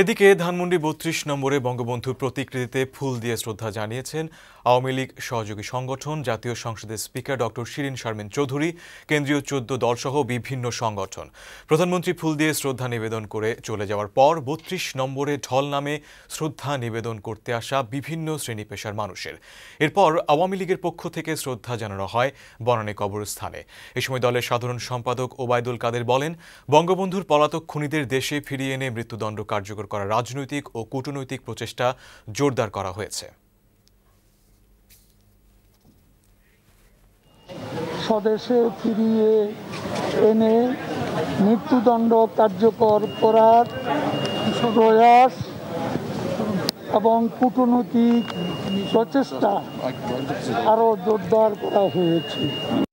এদিকে ধানমন্ডি বত্রিশ নম্বরে বঙ্গবন্ধুর প্রতিকৃতিতে ফুল দিয়ে শ্রদ্ধা জানিয়েছেন আওয়ামী লীগ সহযোগী সংগঠন জাতীয় সংসদের স্পিকার ডক্টর শিরিন শারমিন চৌধুরী কেন্দ্রীয় চোদ্দ দলসহ বিভিন্ন সংগঠন প্রধানমন্ত্রী ফুল দিয়ে শ্রদ্ধা নিবেদন করে চলে যাওয়ার পর বত্রিশ নম্বরে ঢল নামে শ্রদ্ধা নিবেদন করতে আসা বিভিন্ন শ্রেণী পেশার মানুষের এরপর আওয়ামী লীগের পক্ষ থেকে শ্রদ্ধা জানানো হয় বনানী কবরস্থানে এ সময় দলের সাধারণ সম্পাদক ওবায়দুল কাদের বলেন বঙ্গবন্ধুর পলাতক খুনিদের দেশে ফিরিয়ে এনে মৃত্যুদণ্ড কার্যকর করার রাজনৈতিক ও কূটনৈতিক প্রচেষ্টা জোরদার করা হয়েছে স্বদেশে ফিরিয়ে এনে মৃত্যুদণ্ড কার্যকর করার প্রয়াস এবং কূটনৈতিক প্রচেষ্টা আরও জোরদার করা হয়েছে